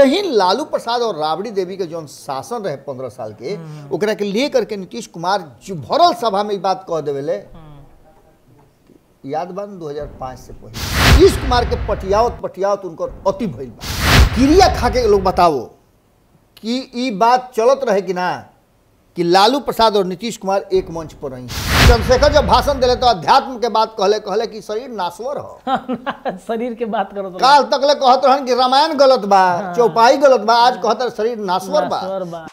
चहीन लालू प्रसाद और राबड़ी देवी के जो शासन रहे पंद्रह साल के हम्म। ओकरा के ले करके नीतीश कुमार जो भरल सभा में बात कह देवे हम्म। याद बन 2005 से पहले नीतीश कुमार के पटियावत पटियावत उनकर अति भैल बा क्रिया खा के लोग बताओ कि ई बात चलत रहे कि ना कि लालू प्रसाद और नीतीश कुमार एक मंच पर रही चंद्रशेखर जब भाषण दिले तो अध्यात्म के बात कहले कहले कि शरीर नाश्वर हो शरीर के बात करो तो। काल तक ले कहत रहन कि रामायण गलत बा हाँ। चौपाई गलत बा आज कहत शरीर नाश्वर बा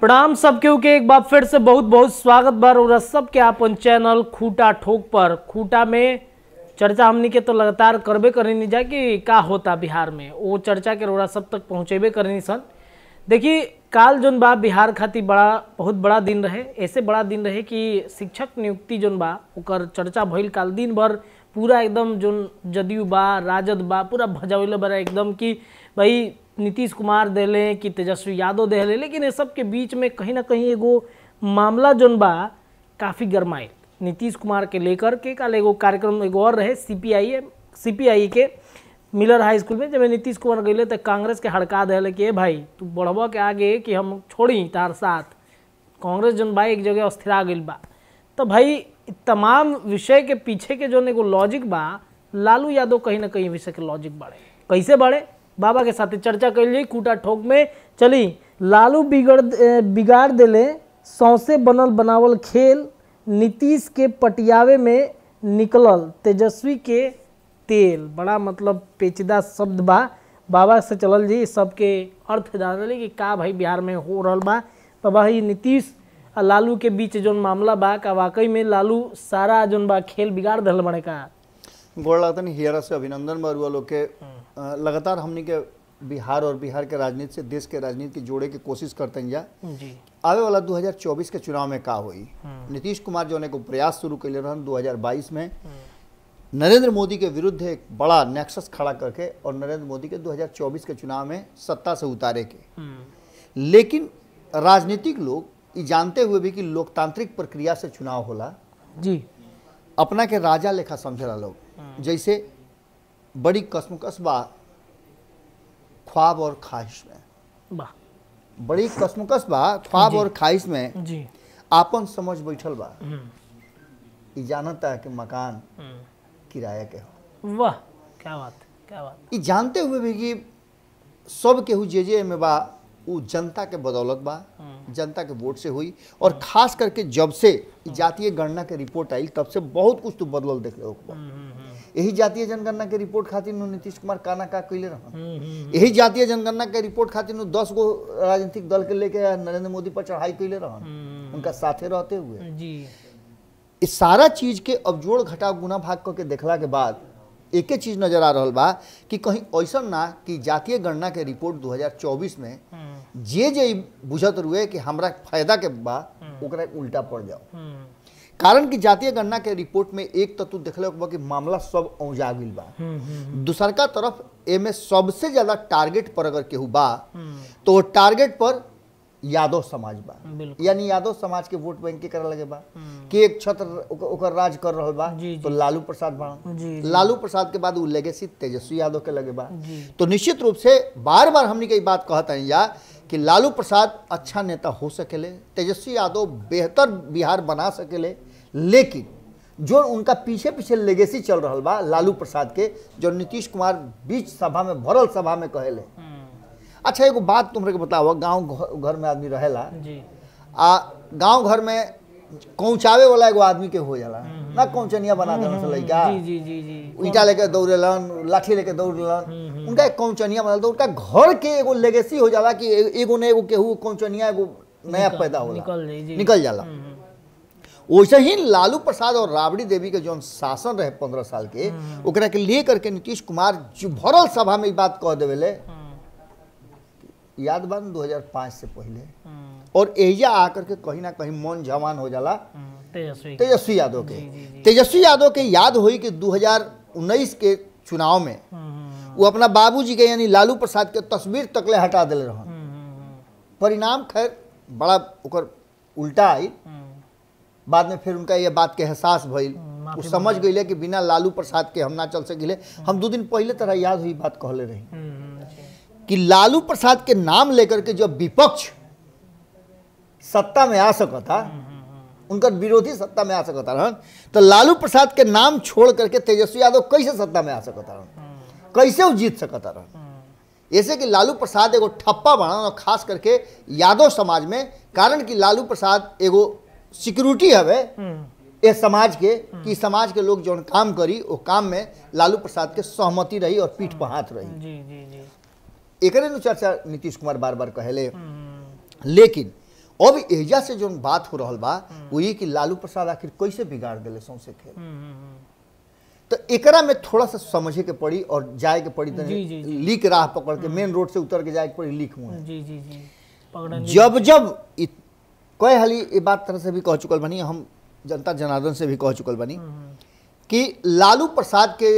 प्रणाम सब केहू के एक बार फिर से बहुत बहुत स्वागत बार और सबके अपन चैनल खूटा ठोक पर खूटा में चर्चा हमने के तो लगातार करबे करनी जाए कि का होता बिहार में वो चर्चा के रोड़ा सब तक पहुँचेबे करनी सन देखिए काल जोन बा बिहार खातिर बड़ा बहुत बड़ा दिन रहे ऐसे बड़ा दिन रहे कि शिक्षक नियुक्ति जोन बा चर्चा भइल काल दिन भर पूरा एकदम जो जदयू बा राजद बा पूरा भजौल बड़ा एकदम कि भाई नीतीश कुमार दिले कि तेजस्वी यादव दिले लेकिन ये सब के बीच में कहीं ना कहीं एगो मामला जोन बा काफ़ी गरमाइल नीतीश कुमार के लेकर के कल एगो कार्यक्रम एगो और रहे सी पी आई के मिलर हाई स्कूल में जब नीतीश कुमार गए तो कांग्रेस के हड़का दिल कि भाई तू बढ़ब के आगे कि हम छोड़ी तार साथ कांग्रेस जो बा एक जगह अस्थिरा गई बा तो भाई तमाम विषय के पीछे के जो एगो लॉजिक बा लालू यादव कहीं ना कहीं विषय के लॉजिक बढ़े कैसे बढ़े बाबा के साथ चर्चा कर ली कूटा ठोक में चली लालू बिगड़ बिगाड़ दिले सौंसे बनल बनावल खेल नीतीश के पटियावे में निकलल तेजस्वी के तेल बड़ा मतलब पेचीदा शब्द बा बाबा से चलल जी सबके अर्थ जानली कि का भाई बिहार में हो रहा बा तो भाई नीतीश आ लालू के बीच जो मामला बा का वाकई में लालू सारा जो बा खेल बिगाड़ दिल बड़े का गोर लगता नहीं हियरा से अभिनंदन बरुआ लोग के हम्म। लगातार हमने के बिहार और बिहार के राजनीति से देश के राजनीति की जोड़े की कोशिश करते हैं या आवे वाला 2024 के चुनाव में का हुई हम्म। नीतीश कुमार जो ने को प्रयास शुरू कर रहे रहन 2022 में हम्म। नरेंद्र मोदी के विरुद्ध एक बड़ा नेक्सस खड़ा करके और नरेंद्र मोदी के 2024 के चुनाव में सत्ता से उतारे के हम्म। लेकिन राजनीतिक लोग ये जानते हुए भी कि लोकतांत्रिक प्रक्रिया से चुनाव होला जी अपना के राजा लेखा समझेला लोग हम्म। जैसे बड़ी कसमकस बा ख्वाब और ख्वाहिश में बड़ी कसमकस बा ख्वाब और ख्वाहिश में जी आपन समझ बैठल बा हम्म। जानता है कि मकान किराया के हो वाह क्या बात क्या बात ये जानते हुए भी कि सब केहू जे जे में बा वो जनता के बदौलत बा हम्म। जनता के वोट से हुई और हम्म। खास करके जब से हम्म। जातीय गणना के रिपोर्ट आई तब से बहुत कुछ तो बदलल देख लो यही जातीय जनगणना के रिपोर्ट खातिर नीतीश कुमार काना का कैले रह यही जातीय जनगणना के रिपोर्ट खातिर दस गो राजनीतिक दल के लेके नरेंद्र मोदी पर चढ़ाई कैले रह उनका साथे रहते हुए इस सारा चीज़ के अब जोड़ घटाव गुना भाग करके देखला के बाद एक चीज नजर आ रहा बा कि कहीं ऐसा ना कि जातीय गणना के रिपोर्ट 2024 में हम्म। जे जे बुझत रुए कि हमरा फायदा के बा हम्म। ओकरा उल्टा पड़ जाओ हम्म। कारण कि जातीय गणना के रिपोर्ट में एक तत्व देखल बा कि मामला सब औजागिल गई बा दूसरका तरफ एमे सबसे ज्यादा टारगेट पर अगर केहू बा तो टारगेट पर यादव समाज बा यानी यादव समाज के वोट बैंक के करे लगे बा हम्म। कि एक छत्र उकर राज कर रहल बा तो लालू प्रसाद बा लालू प्रसाद के बाद वो लेगेसी तेजस्वी यादव के लगे बा तो निश्चित रूप से बार बार हमने कई बात कहते है या कि लालू प्रसाद अच्छा नेता हो सकेले तेजस्वी यादव बेहतर बिहार बना सकेले लेकिन जो उनका पीछे पीछे लेगेसी चल रहा बा लालू प्रसाद के जो नीतीश कुमार बीच सभा में भरल सभा में कहले हम्म। अच्छा एगो बात तुम्हारे बताओ गाँव घर में आदमी रहेला आ गाँव घर में कौचावे वाला एगो आदमी के हो जाला हम्म, ना हम्म। कौचनिया बना देना से लड़का हम्म, ईटा लेके दौड़ेलन लाठी लेके दौड़ेलन उनका एक कौचनिया बना उनका घर के एगो लेगेसी हो जाला कि एगो ने एगो केहू कौचनिया एगो नया पैदा होला निकल, निकल जाला वैसे ही लालू प्रसाद और राबड़ी देवी के जो शासन रहे पंद्रह साल के ओकरा के ले करके नीतीश कुमार भरल सभा में बात कह देवे बन 2005 से पहले हम्म। और एजा आकर के कहीं ना कहीं मन जवान हो जाला हम्म, तेजस्वी यादव के तेजस्वी यादव के याद हुई कि 2019 के चुनाव में हम्म, वो अपना बाबूजी के यानी लालू प्रसाद के तस्वीर तकले हटा दिले रहा परिणाम खैर बड़ा उकर उल्टा आई बाद में फिर उनका ये बात के एहसास भइल वो समझ गई कि बिना लालू प्रसाद के हम ना चल सकें हम दो दिन पहले तरह याद हुई बात कहले रही कि लालू प्रसाद के नाम लेकर के जब विपक्ष सत्ता में आ सकता हम्म, हम्म, हम्म। उनका विरोधी सत्ता में आ सकता रहन तो लालू प्रसाद के नाम छोड़ करके तेजस्वी यादव कैसे सत्ता में आ सकता रहन कैसे वो जीत सकता रहन ऐसे कि लालू प्रसाद एगो ठप्पा बना और खास करके यादव समाज में कारण कि लालू प्रसाद एगो सिक्योरिटी हवे ये समाज के कि समाज के लोग जो काम करी वो काम में लालू प्रसाद के सहमति रही और पीठ पर हाथ रही एक चर्चा नीतीश कुमार बार बार कहले लेकिन अब एजा से जो बात हो रहा बा वो ये कि लालू प्रसाद आखिर कैसे बिगाड़ दिले सौंसे खेल हम्म, हम्म, हम्म। तो एक में थोड़ा सा समझे के पड़ी और जाए के पड़ी जी, जी, जी। लीक राह पकड़ के मेन रोड से उतर के जाए के पड़ी लीक मुँह जब जब कह हाली ये बात तरह से भी कह चुकल बनी हम जनता जनार्दन से भी कह चुकल बनी कि लालू प्रसाद के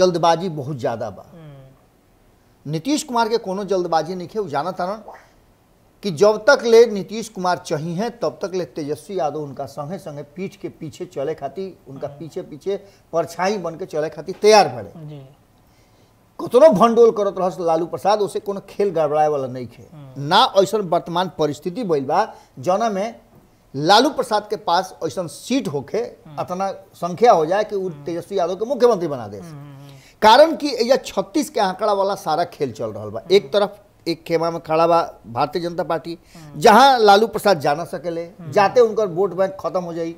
जल्दबाजी बहुत ज़्यादा बा नीतीश कुमार के कोनो जल्दबाजी नहीं है जाना तारन कि जब तक ले नीतीश कुमार चाहिए तब तक ले तेजस्वी यादव उनका संगे संगे पीठ के पीछे चले खातिर उनका हाँ। पीछे पीछे परछाई बन के चले खातिर तैयार भरे कतनो भंडोल करत रह लालू प्रसाद उसे कोनो खेल गड़बड़ाए वाला नहीं है हाँ। ना ऐसा वर्तमान परिस्थिति बैल बा जना में लालू प्रसाद के पास ऐसा सीट होके हाँ। अतना संख्या हो जाए कि तेजस्वी यादव के मुख्यमंत्री बना दे कारण कि यह छत्तीस के आंकड़ा वाला सारा खेल चल रहा बा एक तरफ एक खेमा में खड़ा बा भारतीय जनता पार्टी जहां लालू प्रसाद जाना सकेले जाते उनका वोट बैंक खत्म हो जाए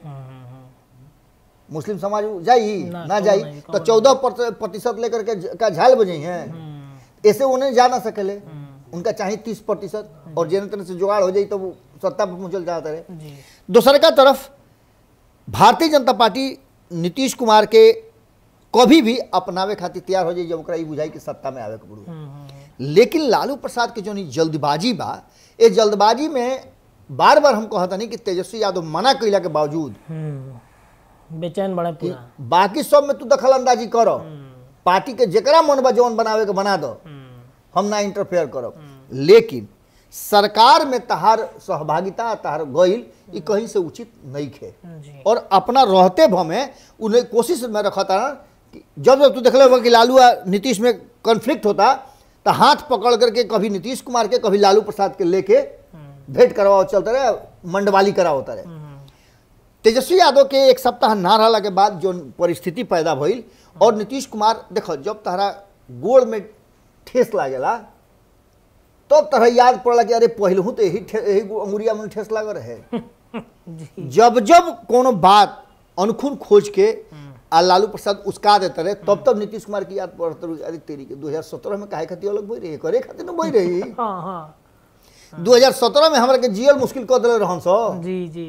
मुस्लिम समाज जाई ना, ना जाए तो चौदह प्रतिशत लेकर के का झाल बजे है ऐसे उन्हें जा ना सकेले हम्म। उनका चाहे तीस प्रतिशत और जिन तरह से जुगाड़ हो जाए तो वो सत्ता पर मुझल जाता रहे दूसरे का तरफ भारतीय जनता पार्टी नीतीश कुमार के कभी भी अपनावे खातिर तैयार हो जाए जब बुझाई कि सत्ता में आवे के पड़ू हम्म, हम्म, हम्म। लेकिन लालू प्रसाद के जो जल्दबाजी बा ये जल्दबाजी में बार बार हम कहतनी कि तेजस्वी यादव मना कैला के बावजूद बेचैन बड़ा पूरा बाकी सब में तू दखल अंदाजी करो पार्टी के जरा मन बा जौन बनावे के बना दो हम ना इंटरफेयर करो लेकिन सरकार में तहार सहभागिता तहार गईल ये कहीं से उचित नहीं है और अपना रहते में उन्हें कोशिश में रखता जब जब तू देख ले कि लालू आ नीतीश में कॉन्फ्लिक्ट होता तो हाथ पकड़ करके कभी नीतीश कुमार के कभी लालू प्रसाद के लेके हम्म। भेंट करवाओ चलता रहे मंडवाली करा होता रहे हम्म, हम्म। तेजस्वी यादव के एक सप्ताह ना रहला के बाद जो परिस्थिति पैदा भइल और नीतीश कुमार देखो जब तहरा गोड़ में ठेस लागेला तब तो तहरा याद पड़ला कि अरे पहलू तो यही यही अंगुरिया में ठेस लागल रहे जब जब कोनो बात अनुखुन खोज के आ लालू प्रसाद उसका देते रहे तब हम्म। तब नीतीश कुमार की याद पड़ते रही अरे तेरी दो हजार सत्रह में काहे खाती अलग बोई रही करे खातिर ना बोई रही हाँ, हाँ। हाँ। दू हजार सत्रह में हमारा के जियल मुश्किल कर दिले रहन सो जी जी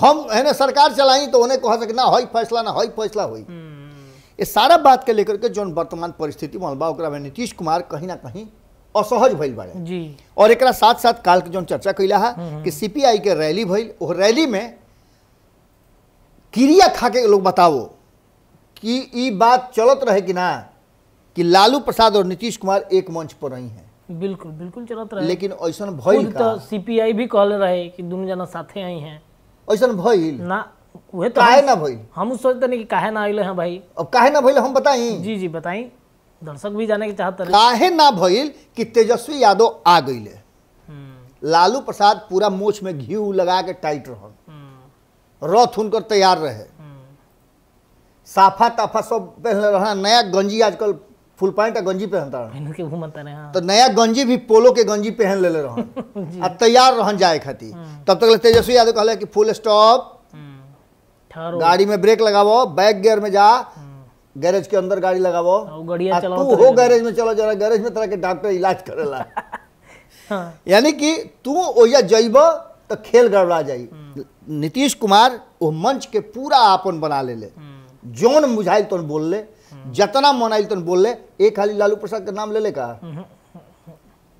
हम है ना सरकार चलाई तो उन्हें कह सके ना हई फैसला ना हई फैसला हुई ये हम्म। सारा बात के लेकर के जो वर्तमान परिस्थिति बनल बा ओकरा में नीतीश कुमार कहीं ना कहीं असहज भइल बाड़े और एक साथ साथ काल के जो चर्चा कैला है हम्म, कि सीपीआई के रैली भइल रैली में क्रिया खा के लोग बताओ कि ये बात चलत रहे कि ना कि लालू प्रसाद और नीतीश कुमार एक मंच पर रही हैं बिल्कुल बिल्कुल चलत रहे लेकिन ऐसा भय तो सीपीआई भी कहल रहे कि दोनों जना साथे आई हैं ऐसा भय ना वह तो काहे ना भय हम सोचते नहीं कि काहे ना आइले हैं भाई अब काहे ना भय हम बताई जी जी बताई दर्शक भी जाने के चाहते काहे ना भय कि तेजस्वी यादव आ गईले हम्म। लालू प्रसाद पूरा मोछ में घी लगा के टाइट रह हम्म। रथ हुनकर तैयार रहे साफा ताफा सब पहन रहा नया गंजी आजकल फुल पैंट गंजी पहनता रहा हाँ। तो नया गंजी भी पोलो के गंजी पहन ले, ले रहा आ तैयार रहन जाए खातिर हम्म। तब तक तेजस्वी यादव कहले कि फुल स्टॉप हम्म। गाड़ी में ब्रेक लगावो बैक गियर में जा गैरेज हम्म। के अंदर गाड़ी लगावो तू हो गैरेज में चलो जरा गैरेज में तरह के डॉक्टर इलाज करेला हाँ। यानी कि तू ओया जइब तो खेल गड़बड़ा जाई नीतीश कुमार वो मंच के पूरा आपन बना ले ले जौन मुझाइल तो बोल ले जतना आयल तो बोल ले एक खाली लालू प्रसाद के नाम ले ले का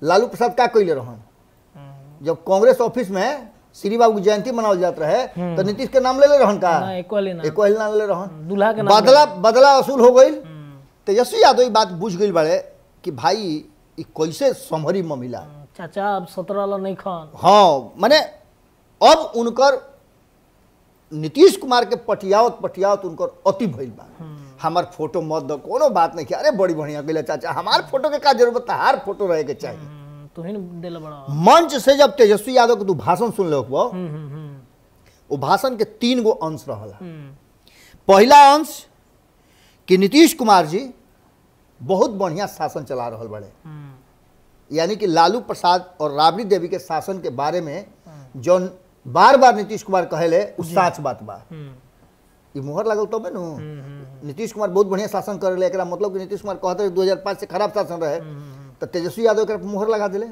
लालू प्रसाद का कैले रहन जब कांग्रेस ऑफिस में श्री बाबू की जयंती मनावल जात रहे तो हम्म। नीतीश के नाम ले ले रहन का एक एको नाम ले रहन हम्म, दूल्हा के नाम बदला बदला वसूल हो गई हम्म। तेजस्वी तो यादव ये बात बुझ गई बड़े कि भाई ये कैसे संभरी ममिला चाचा अब सत्रह वाला नहीं खान हाँ मैंने अब उनकर नीतीश कुमार के पटियावत पटियावत उनकर अति भैल बा हमार हम्म। फोटो मत दो कोनो बात नहीं अरे बड़ी बढ़िया गई चाचा हमार फोटो के का जरूरत हर फोटो रहे के चाहिए हम्म, बड़ा मंच से जब तेजस्वी यादव के तू भाषण सुन ले वो भाषण के तीन गो अंश रहला हम्म। पहला अंश कि नीतीश कुमार जी बहुत बढ़िया शासन चला रहा बड़े यानी कि लालू प्रसाद और राबड़ी देवी के शासन के बारे में जो बार बार नीतीश कुमार कहले साच बात बा मोहर लगल न नीतीश कुमार बहुत बढ़िया शासन कर एक मतलब कि नीतीश कुमार कहते दो हजार पाँच से खराब शासन रहे तो तेजस्वी यादव एक मोहर लगा दिले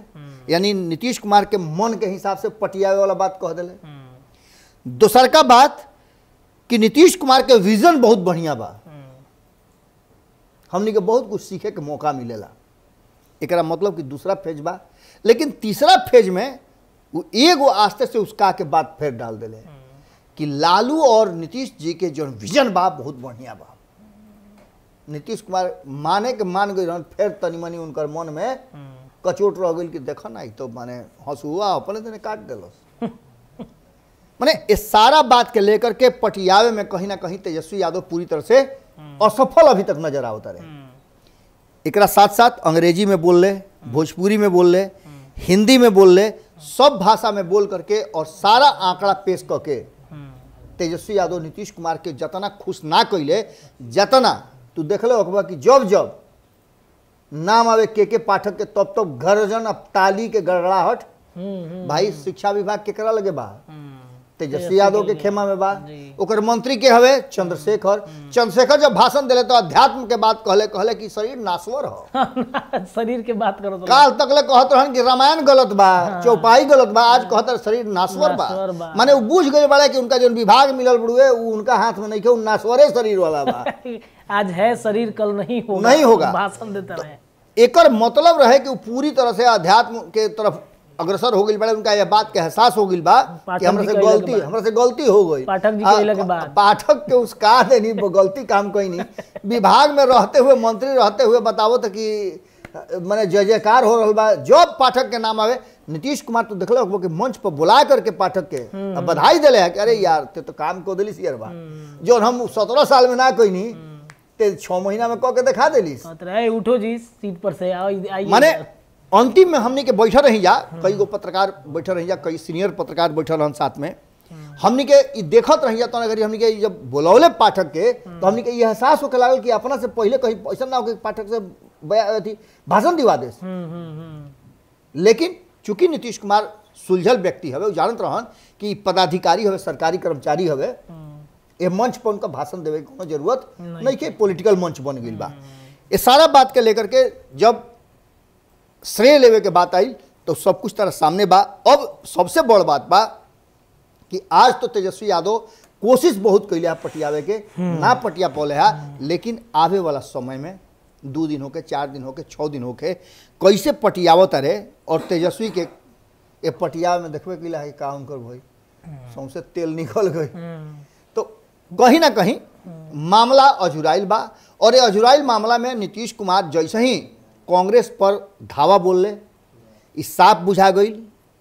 यानी नीतीश कुमार के मन के हिसाब से पटियावे वाला बात कह दिले दोसर का बात कि नीतीश कुमार के विजन बहुत बढ़िया बा हमने के बहुत कुछ सीखे के मौका मिलेला एक मतलब कि दूसरा फेज बा लेकिन तीसरा फेज में वो एगो आस्ते से उसका के बात फेर डाल दिले कि लालू और नीतीश जी के जो विजन बा बहुत बढ़िया बा नीतीश कुमार माने के मान गए फिर तनी मनी उनकर मन में कचोट रह गई कि देख ना तो माने हंसुआ अपने दिन काट दिलस माने इस सारा बात के लेकर के पटियावे में कहीं ना कहीं तेजस्वी यादव पूरी तरह से असफल अभी तक नजर आवता रहे हम्म। एक साथ साथ अंग्रेजी में बोल ले हम्म। भोजपुरी में बोल ले हिंदी में बोल ले सब भाषा में बोल करके और सारा आंकड़ा पेश करके हम्म। तेजस्वी यादव नीतीश कुमार के जतना खुश ना कैले जतना तू देख लो अखबार कि जब जब नाम आवे के के पाठक के तब तब गर्जन अब ताली के गड़गड़ाहट हम्म, हम्म, भाई शिक्षा विभाग केकरा लगे बा तेजस्वी यादव के खेमा में बा ओकर मंत्री के हवे चंद्रशेखर हम्म। चंद्रशेखर जब भाषण दिले तो अध्यात्म के बात कहले कहले कि शरीर नाश्वर हो शरीर के बात करो तो काल तक ले कहत रहन कि रामायण गलत बा हाँ। चौपाई गलत बा आज हाँ। कहत शरीर नाश्वर बा माने वो बूझ गए बड़े कि उनका जो विभाग मिलल बड़ुए वो उनका हाथ में नहीं के नासवरे शरीर वाला बा आज है शरीर कल नहीं होगा नहीं होगा भाषण देता रहे तो एकर मतलब रहे कि पूरी तरह से अध्यात्म के तरफ अग्रसर हो गई बड़े उनका यह बात के एहसास हो गई बा कि हमरा से गलती हमरा से गलती हो गई पाठक जी कहले के बाद पाठक के उस का नहीं गलती काम कोई नहीं विभाग में रहते हुए मंत्री रहते हुए बताओ तो कि मैंने जय जयकार हो रहा जब पाठक के नाम आवे नीतीश कुमार तो देखल कि मंच पर बुला करके पाठक के हम्म। बधाई दिले है कि अरे यार ते तो काम को दिलीस यार बा हम्म। जो हम सत्रह साल में ना कोई नहीं हम्म। ते छह महीना में कह के दिखा दिलीस उठो जी सीट पर से आओ माने अंतिम में हमने के बैठे रही जा कई गो पत्रकार बैठे रही जा कई सीनियर पत्रकार बैठे रहन साथ में हमने के देखत रही जा तो अगर के जब बोलौले पाठक के तो हमने के ये एहसास होकर लागल कि अपना से पहले कहीं ऐसा ना हो कि पाठक से अथी भाषण दिवा दे हम्म, हम्म, हम्म। लेकिन चूंकि नीतीश कुमार सुलझल व्यक्ति हवे जानत रहन कि पदाधिकारी हवे सरकारी कर्मचारी हवे ये मंच पर उनका भाषण देवे की जरूरत नहीं के पोलिटिकल मंच बन गई बा सारा बात के लेकर के जब श्रेय लेवे के बात आई तो सब कुछ तरह सामने बा अब सबसे बड़ बात बा कि आज तो तेजस्वी यादव कोशिश बहुत कैले है पटियावे के हम्म। ना पटिया पौले है लेकिन आवे वाला समय में दो दिन होके चार दिन होके छः दिन होके कैसे पटियाव रहे और तेजस्वी के ये पटिया में देखे के है का उनकर भाई हम्म। सौंसे तेल निकल गए हम्म। तो कहीं ना कहीं मामला अजुराइल बा और ये अजुराइल मामला में नीतीश कुमार जैसे ही कांग्रेस पर धावा बोल ले साफ बुझा गई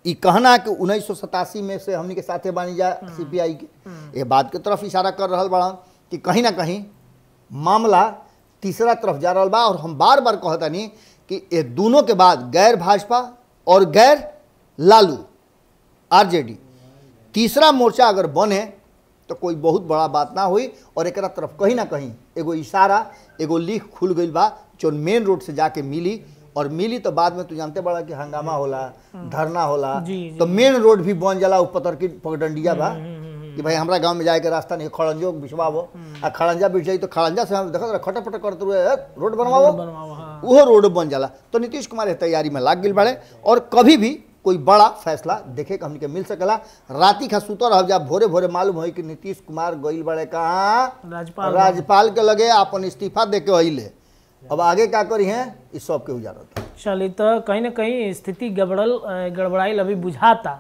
ई कहना कि उन्नीस सौ सतासी में से हमने के साथे बनी जा हम्म, सी पी आई के ये हम्म। बात के तरफ इशारा कर रहा बड़ा कि कहीं ना कहीं मामला तीसरा तरफ जा रहा बा और हम बार बार नहीं कि ये दोनों के बाद गैर भाजपा और गैर लालू आरजेडी तीसरा मोर्चा अगर बने तो कोई बहुत बड़ा बात ना हुई और एक तरफ कहीं ना कहीं एगो इशारा एगो लीक खुल गई बा जो मेन रोड से जाके मिली और मिली तो बाद में तू जानते बड़ा कि हंगामा होला धरना होला तो मेन रोड भी बन जला पतर की पगडंडिया बा हम्म, हम्म, हम्म, कि भाई हमारा गांव में जाए के रास्ता नहीं खड़ंजो बिछवाबो आ खड़ंजा बिछ जाए तो खड़ंजा से हम देखत खटपट करते हुए रोड बनवाओ वो रोड बन जाला तो नीतीश कुमार तैयारी में लाग गई बड़े और कभी भी कोई बड़ा फैसला देखे के हमके मिल सकला राति खा सुतर रह जा भोरे भोरे मालूम हो कि नीतीश कुमार गई बड़े कहाँ राज्यपाल राज्यपाल के लगे अपन इस्तीफा दे के अले अब आगे क्या करी है इस सब के उजागर चलिए तो कहीं ना कहीं स्थिति गड़बड़ल गड़बड़ाइल अभी बुझाता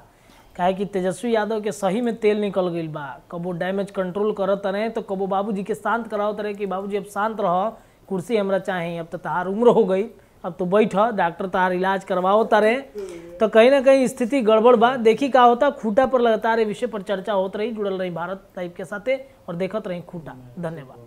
क्या कि तेजस्वी यादव के सही में तेल निकल गई बा कबो डैमेज कंट्रोल करत रहे तो कबो बाबूजी के शांत करावत रहे कि बाबूजी अब शांत रहो कुर्सी हमरा चाहे अब तो तहार उम्र हो गई अब तो बैठ डॉक्टर तहार इलाज करवाओ रहे तो कहीं ना कहीं स्थिति गड़बड़ बा देखी का होता खूटा पर लगातार विषय पर चर्चा होत रही जुड़ल रही भारत टाइप के साथे और देखत रही खूटा धन्यवाद